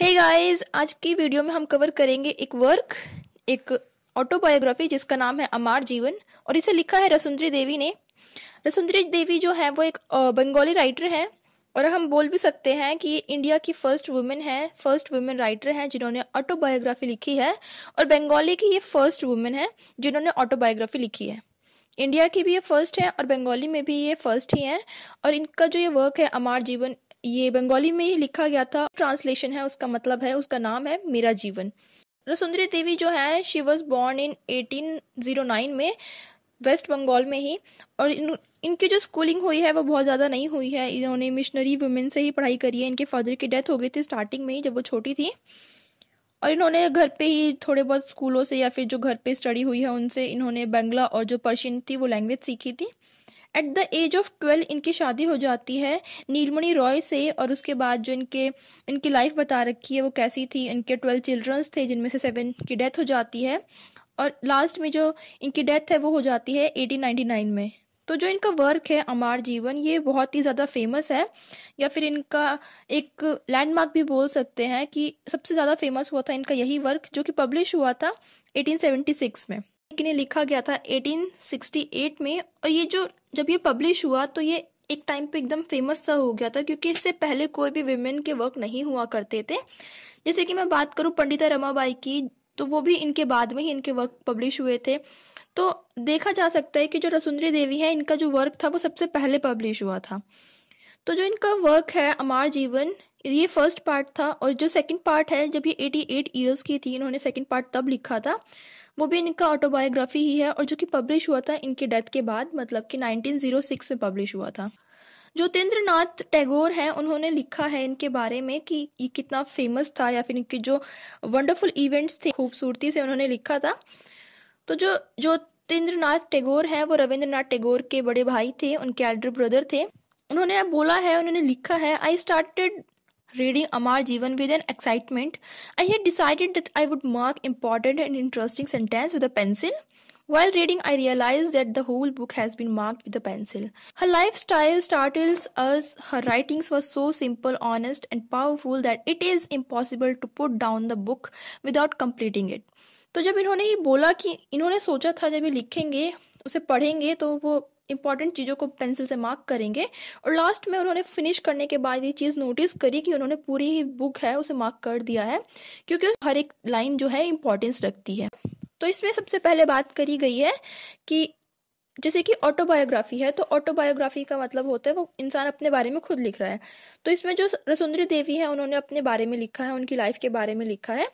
हे hey guys आज की video में हम कवर करेंगे एक वर्क एक ऑटोबायोग्राफी जिसका नाम है अमार जीवन और इसे लिखा है रसुंदरी देवी ने रसुंदरी देवी जो है वो एक बंगाली राइटर हैं और हम बोल भी सकते हैं कि ये इंडिया की फर्स्ट वुमेन है फर्स्ट वुमेन राइटर हैं जिन्होंने ऑटोबायोग्राफी लिखी है और बंगाली की ये फर्स्ट वुमेन है जिन्होंने ऑटोबायोग्राफी लिखी है इंडिया की भी ये फर्स्ट है और बंगाली में भी ये फर्स्ट ही हैं और इनका जो ये वर्क है अमार जीवन ये बंगाली में ही लिखा गया था ट्रांसलेशन है उसका मतलब है उसका नाम है मेरा जीवन रसुंदरी देवी जो है शी वॉज बॉर्न इन 1809 में वेस्ट बंगाल में ही और इन इनकी जो स्कूलिंग हुई है वो बहुत ज़्यादा नहीं हुई है इन्होंने मिशनरी वुमेन से ही पढ़ाई करी है इनके फादर की डेथ हो गई थी स्टार्टिंग में ही जब वो छोटी थी और इन्होंने घर पे ही थोड़े बहुत स्कूलों से या फिर जो घर पे स्टडी हुई है उनसे इन्होंने बंगला और जो पर्शियन थी वो लैंग्वेज सीखी थी at the age of twelve इनकी शादी हो जाती है नीलमणि रॉय से और उसके बाद जो इनके इनकी लाइफ बता रखी है वो कैसी थी इनके ट्वेल्व चिल्ड्रंस थे जिनमें से सेवन की डेथ हो जाती है और लास्ट में जो इनकी डेथ है वो हो जाती है एटीन नाइन्टी नाइन में तो जो इनका वर्क है अमार जीवन ये बहुत ही ज़्यादा फेमस है या फिर इनका एक लैंडमार्क भी बोल सकते हैं कि सबसे ज़्यादा फेमस हुआ था इनका यही वर्क जो कि पब्लिश हुआ था 1876 में ने लिखा गया था 1868 में और ये जो जब ये पब्लिश हुआ तो ये एक टाइम पे एकदम फेमस सा हो गया था क्योंकि इससे पहले कोई भी विमेन के वर्क नहीं हुआ करते थे जैसे कि मैं बात करूँ पंडिता रमाबाई की तो वो भी इनके बाद में ही इनके वर्क पब्लिश हुए थे तो देखा जा सकता है कि जो रसुंदरी देवी है इनका जो वर्क था वो सबसे पहले पब्लिश हुआ था तो जो इनका वर्क है अमार जीवन ये फर्स्ट पार्ट था और जो सेकंड पार्ट है जब ये 88 इयर्स की थी इन्होंने सेकंड पार्ट तब लिखा था वो भी इनका ऑटोबायोग्राफी ही है और जो कि पब्लिश हुआ था इनके डेथ के बाद मतलब कि 1906 में पब्लिश हुआ था जो नाथ टैगोर हैं उन्होंने लिखा है इनके बारे में कि ये कितना फेमस था या फिर इनके जो वंडरफुल इवेंट्स थे खूबसूरती से उन्होंने लिखा था तो जो जो नाथ टैगोर हैं वो रविंद्रनाथ टैगोर के बड़े भाई थे उनके एल्डर ब्रदर थे उन्होंने बोला है उन्होंने लिखा है I start reading Amar Jiban with an excitement I had decided that I would mark important and interesting sentence with a pencil while reading I realize that the whole book has been mark with a pencil her life style startles us her writings was so simple honest and powerful that it is impossible to put down the book without completing it तो जब इन्होंने ये बोला कि इन्होंने सोचा था जब ये लिखेंगे उसे पढ़ेंगे तो वो इंपॉर्टेंट चीज़ों को पेंसिल से मार्क करेंगे और लास्ट में उन्होंने फिनिश करने के बाद ये चीज़ नोटिस करी कि उन्होंने पूरी ही बुक है उसे मार्क कर दिया है क्योंकि उस हर एक लाइन जो है इम्पोर्टेंस रखती है तो इसमें सबसे पहले बात करी गई है कि जैसे कि ऑटोबायोग्राफी है तो ऑटोबायोग्राफी का मतलब होता है वो इंसान अपने बारे में खुद लिख रहा है तो इसमें जो रसुंदरी देवी है उन्होंने अपने बारे में लिखा है उनकी लाइफ के बारे में लिखा है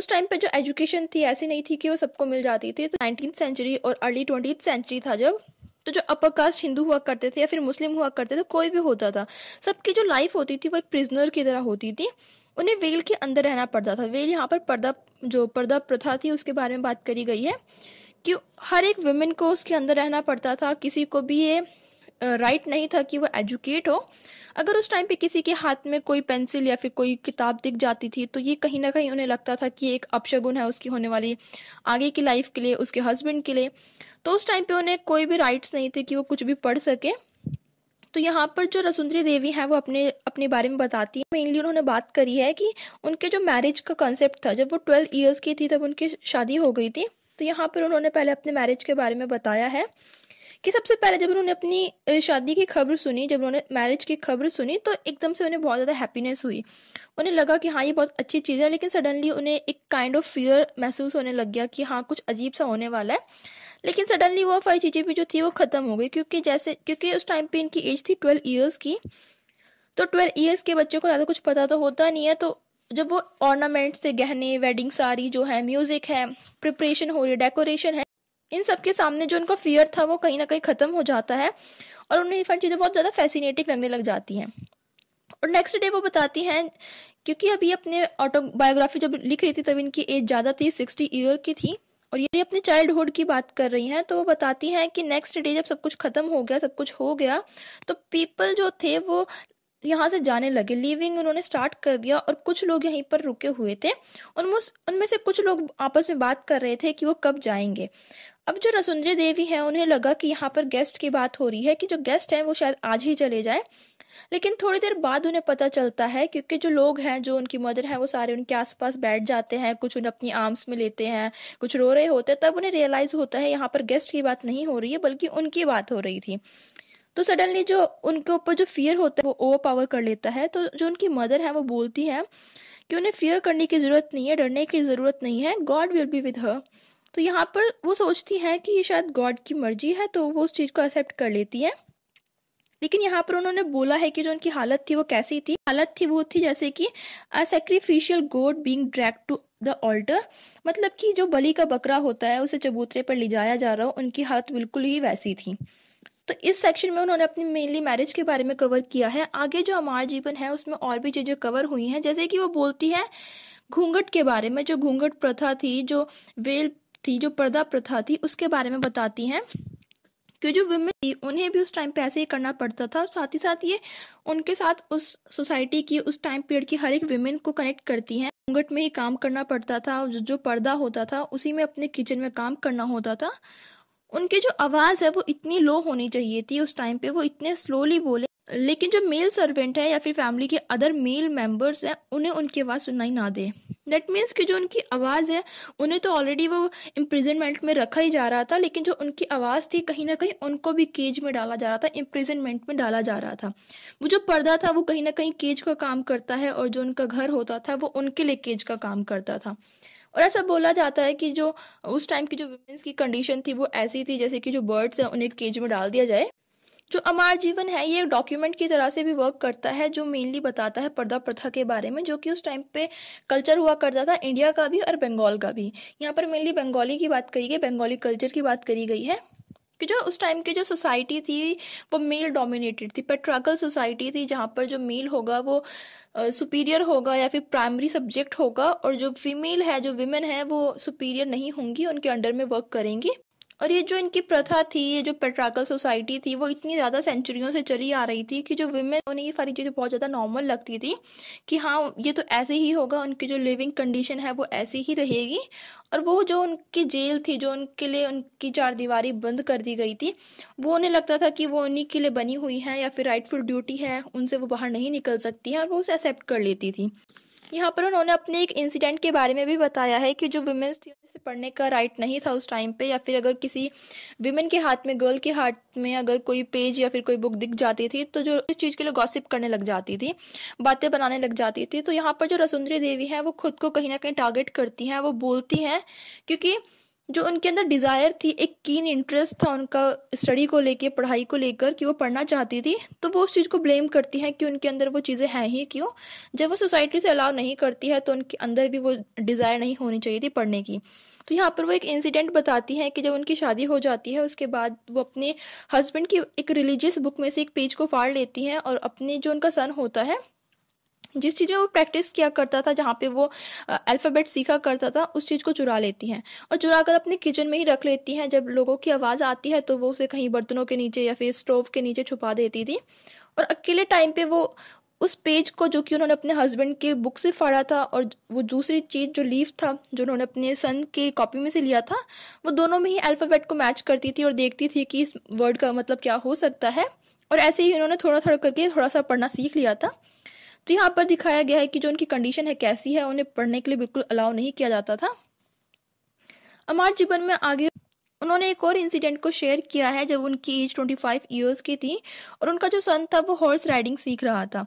उस टाइम पे जो एजुकेशन थी ऐसी नहीं थी कि वो सबको मिल जाती थी तो नाइनटीन सेंचुरी और अर्ली ट्वेंटी सेंचुरी था जब तो जो अपर कास्ट हिंदू हुआ करते थे या फिर मुस्लिम हुआ करते थे कोई भी होता था सबकी जो लाइफ होती थी वो एक प्रिजनर की तरह होती थी उन्हें वेल के अंदर रहना पड़ता था वेल यहाँ पर पर्दा जो पर्दा प्रथा थी उसके बारे में बात करी गई है कि हर एक वुमेन को उसके अंदर रहना पड़ता था किसी को भी ये राइट नहीं था कि वो एजुकेट हो अगर उस टाइम पे किसी के हाथ में कोई पेंसिल या फिर कोई किताब दिख जाती थी तो ये कहीं ना कहीं उन्हें लगता था कि एक अपशगुन है उसकी होने वाली आगे की लाइफ के लिए उसके हस्बैंड के लिए तो उस टाइम पे उन्हें कोई भी राइट्स नहीं थे कि वो कुछ भी पढ़ सके तो यहाँ पर जो रसुंदरी देवी हैं वो अपने अपने बारे में बताती हैं मेनली उन्होंने बात करी है कि उनके जो मैरिज का कॉन्सेप्ट था जब वो ट्वेल्व ईयर्स की थी तब उनकी शादी हो गई थी तो यहाँ पर उन्होंने पहले अपने मैरिज के बारे में बताया है कि सबसे पहले जब उन्होंने अपनी शादी की खबर सुनी जब उन्होंने मैरिज की खबर सुनी तो एकदम से उन्हें बहुत ज़्यादा हैप्पीनेस हुई उन्हें लगा कि हाँ ये बहुत अच्छी चीज़ है लेकिन सडनली उन्हें एक काइंड ऑफ फियर महसूस होने लग गया कि हाँ कुछ अजीब सा होने वाला है लेकिन सडनली वो सारी चीज़ें भी जो थी वो ख़त्म हो गई क्योंकि जैसे क्योंकि उस टाइम पर इनकी एज थी ट्वेल्व ईयर्स की तो ट्वेल्व ईयर्स के बच्चों को ज़्यादा कुछ पता तो होता नहीं है तो जब वो ऑर्नामेंट्स से गहने वेडिंग साड़ी जो है म्यूज़िक है प्रिपरेशन हो रही है डेकोरेशन है इन सब के सामने जो उनका फियर था वो कहीं ना कहीं ख़त्म हो जाता है और उन्हें ये सारी चीज़ें बहुत ज़्यादा फैसिनेटिंग लगने लग जाती हैं और नेक्स्ट डे वो बताती हैं क्योंकि अभी अपने ऑटोबायोग्राफी जब लिख रही थी तब इनकी एज ज़्यादा थी सिक्सटी ईयर की थी और ये अपने चाइल्डहुड की बात कर रही हैं तो वो बताती हैं कि नेक्स्ट डे जब सब कुछ ख़त्म हो गया सब कुछ हो गया तो पीपल जो थे वो यहाँ से जाने लगे लिविंग उन्होंने स्टार्ट कर दिया और कुछ लोग यहीं पर रुके हुए थे उनमें उनमें से कुछ लोग आपस में बात कर रहे थे कि वो कब जाएंगे अब जो रसुंदरी देवी हैं उन्हें लगा कि यहाँ पर गेस्ट की बात हो रही है कि जो गेस्ट हैं वो शायद आज ही चले जाए लेकिन थोड़ी देर बाद उन्हें पता चलता है क्योंकि जो लोग हैं जो उनकी मदर हैं वो सारे उनके आसपास बैठ जाते हैं कुछ उन्हें अपनी आर्म्स में लेते हैं कुछ रो रहे होते हैं तब उन्हें रियलाइज़ होता है यहाँ पर गेस्ट की बात नहीं हो रही है बल्कि उनकी बात हो रही थी तो सडनली जो उनके ऊपर जो फियर होता है वो ओवर पावर कर लेता है तो जो उनकी मदर है वो बोलती है कि उन्हें फियर करने की ज़रूरत नहीं है डरने की ज़रूरत नहीं है God will be with her तो यहाँ पर वो सोचती है कि ये शायद गॉड की मर्जी है तो वो उस चीज़ को एक्सेप्ट कर लेती है लेकिन यहाँ पर उन्होंने बोला है कि जो उनकी हालत थी वो कैसी थी हालत थी वो थी जैसे कि a sacrificial god being drag to the altar मतलब कि जो बलि का बकरा होता है उसे चबूतरे पर ले जाया जा रहा हो उनकी हालत बिल्कुल ही वैसी थी तो इस सेक्शन में उन्होंने अपनी मेनली मैरिज के बारे में कवर किया है आगे जो हमारा जीवन है उसमें और भी चीज़ें कवर हुई हैं जैसे कि वो बोलती है घूंघट के बारे में जो घूंघट प्रथा थी जो वेल थी जो पर्दा प्रथा थी उसके बारे में बताती हैं कि जो वुमेन थी उन्हें भी उस टाइम पे ऐसे ही करना पड़ता था और साथ ही साथ ये उनके साथ उस सोसाइटी की उस टाइम पीरियड की हर एक वुमेन को कनेक्ट करती हैं घूंघट में ही काम करना पड़ता था जो जो पर्दा होता था उसी में अपने किचन में काम करना होता था उनकी जो आवाज़ है वो इतनी लो होनी चाहिए थी उस टाइम पे वो इतने स्लोली बोले लेकिन जो मेल सर्वेंट है या फिर फैमिली के अदर मेल मेंबर्स हैं उन्हें उनकी आवाज़ सुनाई ना दे दैट मीन्स कि जो उनकी आवाज़ है उन्हें तो ऑलरेडी वो इम्प्रिजनमेंट में रखा ही जा रहा था लेकिन जो उनकी आवाज़ थी कहीं ना कहीं उनको भी केज में डाला जा रहा था इम्प्रिजनमेंट में डाला जा रहा था वो जो पर्दा था वो कहीं ना कहीं केज का काम करता है और जो उनका घर होता था वो उनके लिए केज का काम करता था और ऐसा बोला जाता है कि जो उस टाइम की जो वुमेंस की कंडीशन थी वो ऐसी थी जैसे कि जो बर्ड्स हैं उन्हें केज में डाल दिया जाए जो अमार जीवन है ये डॉक्यूमेंट की तरह से भी वर्क करता है जो मेनली बताता है पर्दा प्रथा के बारे में जो कि उस टाइम पे कल्चर हुआ करता था इंडिया का भी और बंगाल का भी यहाँ पर मेनली बंगाली की बात करी गई बंगाली कल्चर की बात करी गई है कि जो उस टाइम की जो सोसाइटी थी वो मेल डोमिनेटेड थी पेट्राकल सोसाइटी थी जहाँ पर जो मेल होगा वो सुपीरियर होगा या फिर प्राइमरी सब्जेक्ट होगा और जो फीमेल है जो विमेन है वो सुपीरियर नहीं होंगी उनके अंडर में वर्क करेंगी और ये जो इनकी प्रथा थी ये जो पेट्राकल सोसाइटी थी वो इतनी ज़्यादा सेंचुरियों से चली आ रही थी कि जो वुमेन उन्हें ये सारी चीज़ें बहुत ज़्यादा नॉर्मल लगती थी कि हाँ ये तो ऐसे ही होगा उनकी जो लिविंग कंडीशन है वो ऐसी ही रहेगी और वो जो उनकी जेल थी जो उनके लिए उनकी चार दीवार बंद कर दी गई थी वो उन्हें लगता था कि वो उन्हीं के लिए बनी हुई हैं या फिर राइटफुल ड्यूटी है उनसे वो बाहर नहीं निकल सकती हैं और वो उसे एक्सेप्ट कर लेती थी यहाँ पर उन्होंने अपने एक इंसिडेंट के बारे में भी बताया है कि जो वुमेंस थी उसे पढ़ने का राइट नहीं था उस टाइम पे या फिर अगर किसी वुमेन के हाथ में गर्ल के हाथ में अगर कोई पेज या फिर कोई बुक दिख जाती थी तो जो इस चीज़ के लिए गॉसिप करने लग जाती थी बातें बनाने लग जाती थी तो यहाँ पर जो रसुंदरी देवी हैं वो खुद को कहीं ना कहीं टारगेट करती हैं वो बोलती हैं क्योंकि जो उनके अंदर डिज़ायर थी एक कीन इंटरेस्ट था उनका स्टडी को लेके पढ़ाई को लेकर कि वो पढ़ना चाहती थी तो वो उस चीज़ को ब्लेम करती हैं कि उनके अंदर वो चीज़ें हैं ही क्यों जब वो सोसाइटी से अलाउ नहीं करती है तो उनके अंदर भी वो डिज़ायर नहीं होनी चाहिए थी पढ़ने की तो यहाँ पर वो एक इंसिडेंट बताती हैं कि जब उनकी शादी हो जाती है उसके बाद वो अपने हस्बैंड की एक रिलीजियस बुक में से एक पेज को फाड़ लेती हैं और अपने जो उनका सन होता है जिस चीज़ में वो प्रैक्टिस किया करता था जहाँ पे वो अल्फ़ाबेट सीखा करता था उस चीज़ को चुरा लेती हैं और चुरा कर अपने किचन में ही रख लेती हैं जब लोगों की आवाज़ आती है तो वो उसे कहीं बर्तनों के नीचे या फिर स्टोव के नीचे छुपा देती थी और अकेले टाइम पे वो उस पेज को जो कि उन्होंने अपने हस्बैंड के बुक से फाड़ा था और वो दूसरी चीज़ जो लीफ था जो उन्होंने अपने सन के कॉपी में से लिया था वो दोनों में ही अल्फ़ाबेट को मैच करती थी और देखती थी कि इस वर्ड का मतलब क्या हो सकता है और ऐसे ही उन्होंने थोड़ा थोड़ा करके थोड़ा सा पढ़ना सीख लिया था तो यहाँ पर दिखाया गया है कि जो उनकी कंडीशन है कैसी है उन्हें पढ़ने के लिए बिल्कुल अलाउ नहीं किया जाता था अमार जीवन में आगे उन्होंने एक और इंसिडेंट को शेयर किया है जब उनकी एज ट्वेंटी फाइव ईयर्स की थी और उनका जो सन था वो हॉर्स राइडिंग सीख रहा था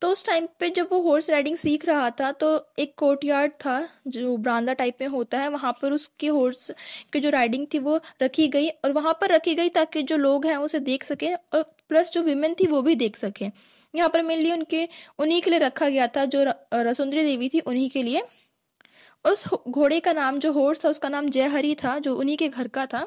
तो उस टाइम पे जब वो हॉर्स राइडिंग सीख रहा था तो एक कोर्ट यार्ड था जो ब्रांदा टाइप में होता है वहाँ पर उसके हॉर्स की जो राइडिंग थी वो रखी गई और वहाँ पर रखी गई ताकि जो लोग हैं उसे देख सकें और प्लस जो विमेन थी वो भी देख सके यहाँ पर मेनली उनके उन्हीं के लिए रखा गया था जो रसुंदरी देवी थी उन्हीं के लिए और उस घोड़े का नाम जो हॉर्स था उसका नाम जयहरी था जो उन्हीं के घर का था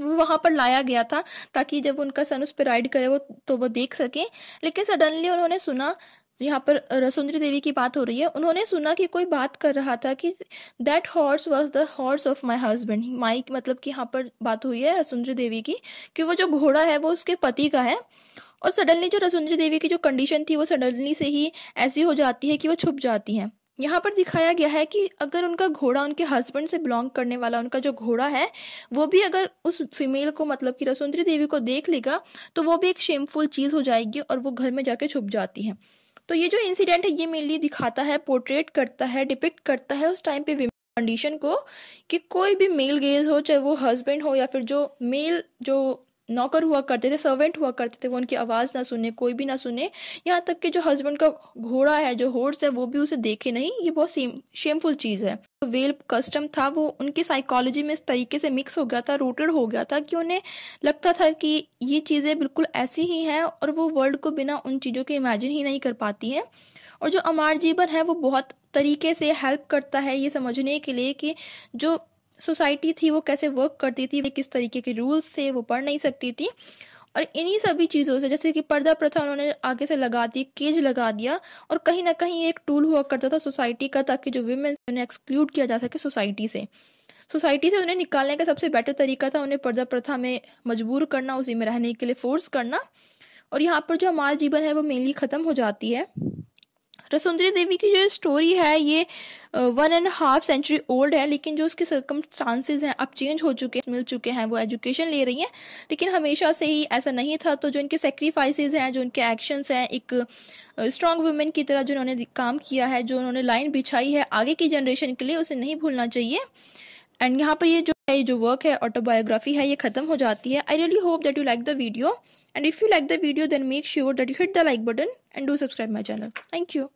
वो वहां पर लाया गया था ताकि जब उनका सन उस पर राइड करे वो तो वो देख सके लेकिन सडनली उन्होंने सुना यहाँ पर रसुंद्री देवी की बात हो रही है उन्होंने सुना कि कोई बात कर रहा था कि that horse was the horse of my husband my मतलब कि यहाँ पर बात हुई है रसुंद्री देवी की कि वो जो घोड़ा है वो उसके पति का है और सडनली जो रसुंदरी देवी की जो कंडीशन थी वो सडनली से ही ऐसी हो जाती है कि वो छुप जाती है यहाँ पर दिखाया गया है कि अगर उनका घोड़ा उनके हस्बैंड से बिलोंग करने वाला उनका जो घोड़ा है वो भी अगर उस फीमेल को मतलब कि रसुंदरी देवी को देख लेगा तो वो भी एक शेमफुल चीज़ हो जाएगी और वो घर में जाके छुप जाती है तो ये जो इंसिडेंट है ये मेनली दिखाता है पोर्ट्रेट करता है डिपिक्ट करता है उस टाइम पे कंडीशन को कि कोई भी मेल गेज हो चाहे वो हस्बैंड हो या फिर जो मेल जो नौकर हुआ करते थे सर्वेंट हुआ करते थे वो उनकी आवाज़ ना सुने कोई भी ना सुने यहाँ तक कि जो हस्बैंड का घोड़ा है जो हॉर्स है वो भी उसे देखे नहीं ये बहुत सेम शेमफुल चीज़ है तो वेल कस्टम था वो उनकी साइकोलॉजी में इस तरीके से मिक्स हो गया था रूटेड हो गया था कि उन्हें लगता था कि ये चीज़ें बिल्कुल ऐसी ही हैं और वो वर्ल्ड को बिना उन चीज़ों के इमेजिन ही नहीं कर पाती हैं और जो अमार जीवन है वो बहुत तरीके से हेल्प करता है ये समझने के लिए कि जो सोसाइटी थी वो कैसे वर्क करती थी किस तरीके के रूल्स थे वो पढ़ नहीं सकती थी और इन्हीं सभी चीज़ों से जैसे कि पर्दा प्रथा उन्होंने आगे से लगा दी केज लगा दिया और कहीं ना कहीं एक टूल हुआ करता था सोसाइटी का ताकि जो वीमेंस उन्हें एक्सक्लूड किया जा सके सोसाइटी से सोसाइटी से उन्हें निकालने का सबसे बेटर तरीका था उन्हें पर्दा प्रथा में मजबूर करना उसी में रहने के लिए फोर्स करना और यहाँ पर जो हमारा जीवन है वो मेनली ख़त्म हो जाती है डॉक्टर सुंदरी देवी की जो स्टोरी है ये one and half century old है लेकिन जो उसके सरकम चांसेज हैं अब चेंज हो चुके मिल चुके हैं वो एजुकेशन ले रही हैं लेकिन हमेशा से ही ऐसा नहीं था तो जो इनके सेक्रीफाइसेस हैं जो इनके एक्शंस हैं एक स्ट्रांग वुमेन की तरह जो उन्होंने काम किया है जो उन्होंने लाइन बिछाई है आगे की जनरेशन के लिए उसे नहीं भूलना चाहिए एंड यहाँ पर ये जो है जो वर्क है ऑटोबायोग्राफी है ये खत्म हो जाती है I really hope that you like the video and if you like the video then make sure that you hit the like button and do subscribe my channel thank you